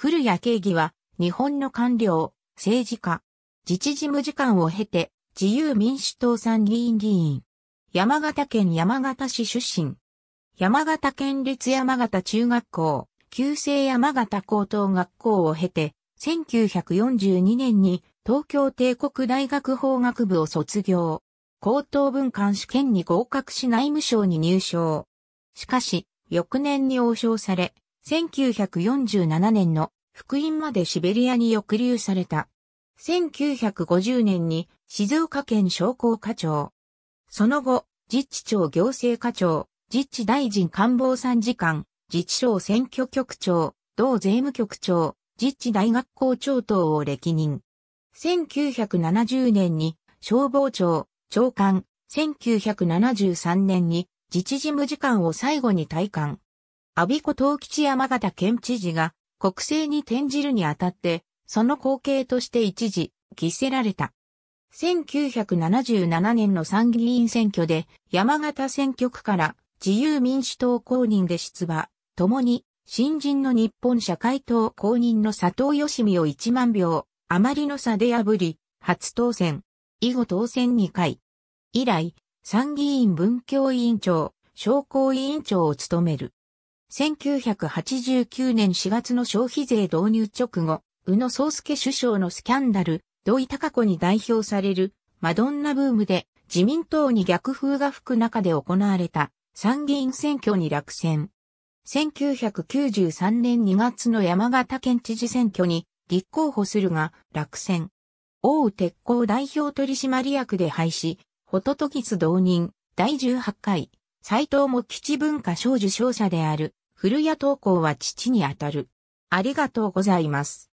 古谷慶義は、日本の官僚、政治家、自治事務次官を経て、自由民主党参議院議員、山形県山形市出身、山形県立山形中学校、旧制山形高等学校を経て、1942年に東京帝国大学法学部を卒業。高等文官試験に合格し内務省に入省。しかし、翌年に応召され、1947年の福音までシベリアに抑留された。1950年に静岡県商工課長。その後、自治庁行政課長、自治大臣官房参事官、自治省選挙局長、同税務局長、自治大学校長等を歴任。1970年に消防庁、長官、1973年に自治事務次官を最後に退官。阿鼻子東吉山形県知事が国政に転じるにあたって、その後継として一時、犠牲られた。1977年の参議院選挙で山形選挙区から自由民主党公認で出馬、共に新人の日本社会党公認の佐藤義美を1万票、余りの差で破り、初当選。以後当選2回。以来、参議院文教委員長、商工委員長を務める。1989年4月の消費税導入直後、宇野宗介首相のスキャンダル、土井孝子に代表されるマドンナブームで自民党に逆風が吹く中で行われた参議院選挙に落選。1993年2月の山形県知事選挙に立候補するが落選。大鉄鋼代表取締役で廃止、ホトトギス導任第18回斎藤茂吉文化賞受賞者である古谷東光は父にあたる。ありがとうございます。